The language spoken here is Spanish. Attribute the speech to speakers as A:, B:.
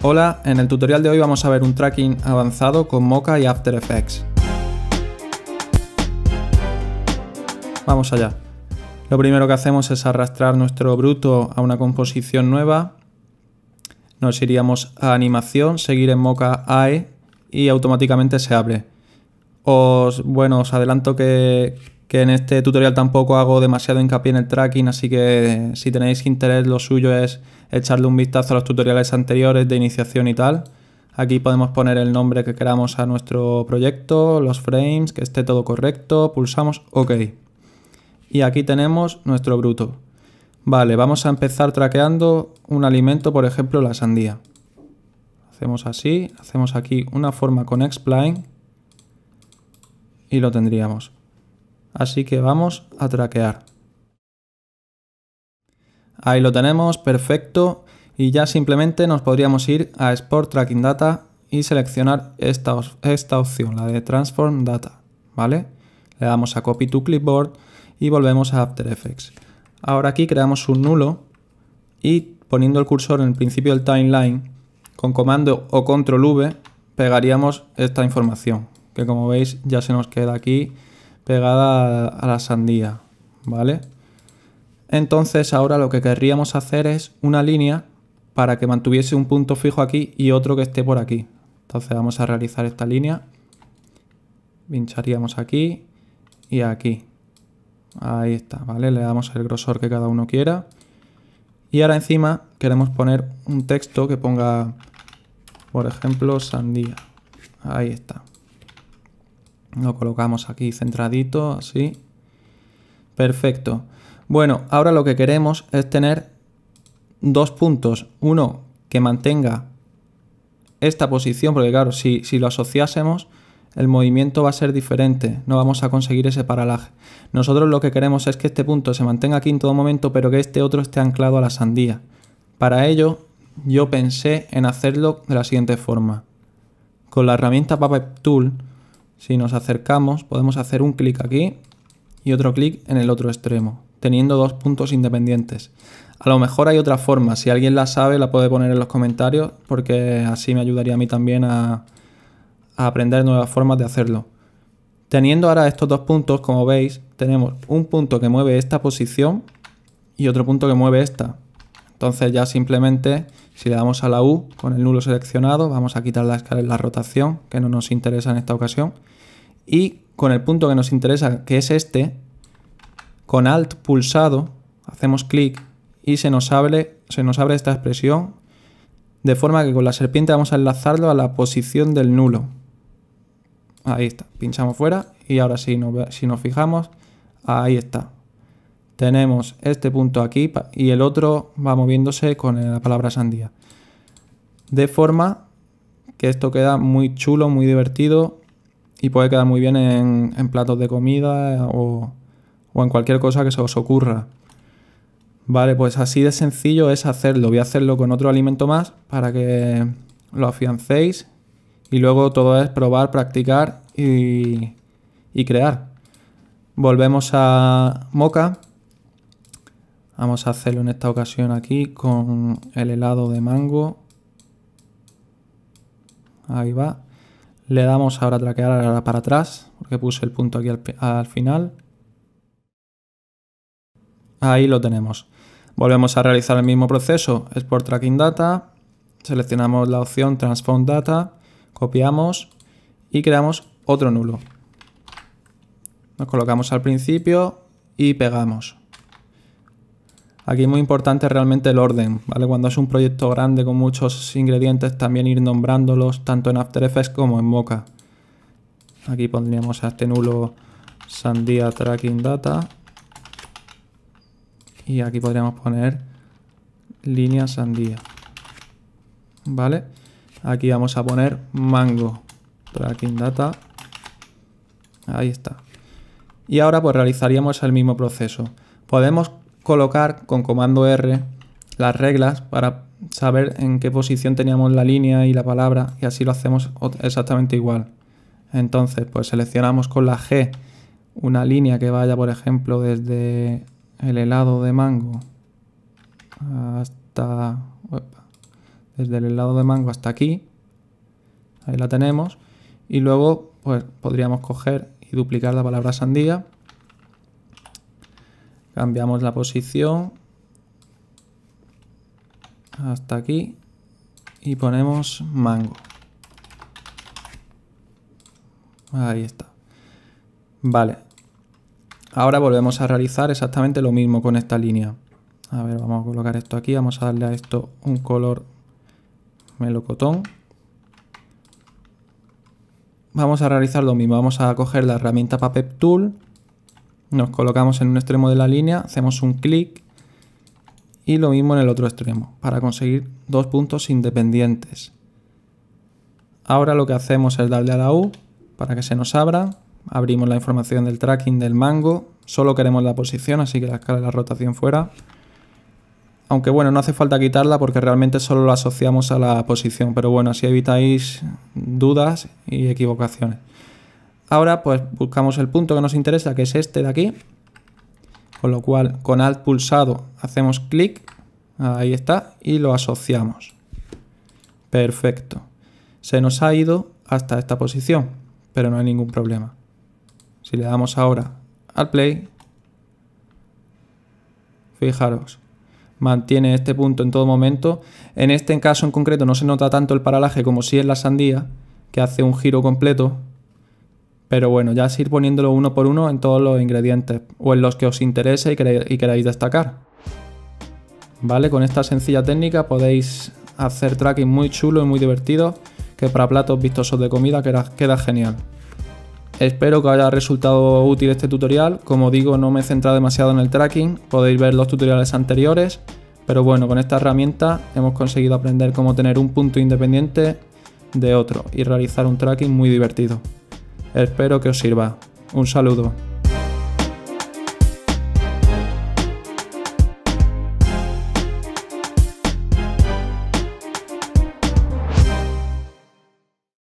A: Hola, en el tutorial de hoy vamos a ver un tracking avanzado con Mocha y After Effects. Vamos allá. Lo primero que hacemos es arrastrar nuestro bruto a una composición nueva. Nos iríamos a animación, seguir en Mocha AE y automáticamente se abre. Os, bueno, os adelanto que que en este tutorial tampoco hago demasiado hincapié en el tracking, así que si tenéis interés lo suyo es echarle un vistazo a los tutoriales anteriores de iniciación y tal. Aquí podemos poner el nombre que queramos a nuestro proyecto, los frames, que esté todo correcto, pulsamos OK. Y aquí tenemos nuestro bruto. Vale, vamos a empezar traqueando un alimento, por ejemplo la sandía. Hacemos así, hacemos aquí una forma con explain y lo tendríamos. Así que vamos a traquear. Ahí lo tenemos, perfecto. Y ya simplemente nos podríamos ir a Export Tracking Data y seleccionar esta, opción, la de Transform Data, ¿vale? Le damos a Copy to Clipboard y volvemos a After Effects. Ahora aquí creamos un nulo y poniendo el cursor en el principio del timeline, con comando o control V, pegaríamos esta información, que como veis ya se nos queda aquí pegada a la sandía, ¿vale? Entonces ahora lo que querríamos hacer es una línea para que mantuviese un punto fijo aquí y otro que esté por aquí. Entonces vamos a realizar esta línea. Pincharíamos aquí y aquí. Ahí está, ¿vale? Le damos el grosor que cada uno quiera. Y ahora encima queremos poner un texto que ponga, por ejemplo, sandía. Ahí está. Lo colocamos aquí centradito, así. Perfecto. Bueno, ahora lo que queremos es tener dos puntos. Uno que mantenga esta posición, porque claro, si, lo asociásemos, el movimiento va a ser diferente, no vamos a conseguir ese paralaje. Nosotros lo que queremos es que este punto se mantenga aquí en todo momento, pero que este otro esté anclado a la sandía. Para ello, yo pensé en hacerlo de la siguiente forma. Con la herramienta Puppet Tool, si nos acercamos, podemos hacer un clic aquí y otro clic en el otro extremo, teniendo dos puntos independientes. A lo mejor hay otra forma, si alguien la sabe la puede poner en los comentarios porque así me ayudaría a mí también a, aprender nuevas formas de hacerlo. Teniendo ahora estos dos puntos, como veis, tenemos un punto que mueve esta posición y otro punto que mueve esta. Entonces ya simplemente si le damos a la U con el nulo seleccionado, vamos a quitar la, la rotación, que no nos interesa en esta ocasión. Y con el punto que nos interesa, que es este, con Alt pulsado, hacemos clic y se nos, abre, esta expresión, de forma que con la serpiente vamos a enlazarlo a la posición del nulo. Ahí está, pinchamos fuera y ahora si nos fijamos, ahí está, tenemos este punto aquí y el otro va moviéndose con la palabra sandía. De forma que esto queda muy chulo, muy divertido y puede quedar muy bien en, platos de comida o, en cualquier cosa que se os ocurra. Vale, pues así de sencillo es hacerlo. Voy a hacerlo con otro alimento más para que lo afiancéis y luego todo es probar, practicar y, y crear. Volvemos a moca Vamos a hacerlo en esta ocasión aquí con el helado de mango. Ahí va. Le damos ahora a traquear ahora para atrás, porque puse el punto aquí al, al final. Ahí lo tenemos. Volvemos a realizar el mismo proceso, Export Tracking Data, seleccionamos la opción Transform Data, copiamos y creamos otro nulo. Nos colocamos al principio y pegamos. Aquí es muy importante realmente el orden, ¿vale? Cuando es un proyecto grande con muchos ingredientes, también ir nombrándolos tanto en After Effects como en Mocha. Aquí pondríamos a este nulo sandía tracking data. Y aquí podríamos poner línea sandía. ¿Vale? Aquí vamos a poner mango tracking data. Ahí está. Y ahora pues realizaríamos el mismo proceso. Podemos colocar con comando R las reglas para saber en qué posición teníamos la línea y la palabra y así lo hacemos exactamente igual. Entonces, pues seleccionamos con la G una línea que vaya, por ejemplo, desde el helado de mango hasta... desde el helado de mango hasta aquí. Ahí la tenemos. Y luego, pues podríamos coger y duplicar la palabra sandía Cambiamos la posición hasta aquí y ponemos mango. Ahí está. Vale. Ahora volvemos a realizar exactamente lo mismo con esta línea. A ver, vamos a colocar esto aquí. Vamos a darle a esto un color melocotón. Vamos a realizar lo mismo. Vamos a coger la herramienta Puppet Tool nos colocamos en un extremo de la línea, hacemos un clic y lo mismo en el otro extremo para conseguir dos puntos independientes. Ahora lo que hacemos es darle a la U para que se nos abra. Abrimos la información del tracking del mango. Solo queremos la posición, así que la escala de la rotación fuera. Aunque bueno, no hace falta quitarla porque realmente solo la asociamos a la posición. Pero bueno, así evitáis dudas y equivocaciones. Ahora pues buscamos el punto que nos interesa, que es este de aquí. Con lo cual, con Alt pulsado hacemos clic, ahí está, y lo asociamos. Perfecto. Se nos ha ido hasta esta posición, pero no hay ningún problema. Si le damos ahora al play, fijaros, mantiene este punto en todo momento. En este caso en concreto no se nota tanto el paralaje como si es la sandía, que hace un giro completo pero bueno, ya es ir poniéndolo uno por uno en todos los ingredientes o en los que os interese y, queráis destacar. ¿Vale? Con esta sencilla técnica podéis hacer tracking muy chulo y muy divertido que para platos vistosos de comida queda, queda genial. Espero que haya resultado útil este tutorial, como digo no me he centrado demasiado en el tracking, podéis ver los tutoriales anteriores, pero bueno, con esta herramienta hemos conseguido aprender cómo tener un punto independiente de otro y realizar un tracking muy divertido. Espero que os sirva. Un saludo.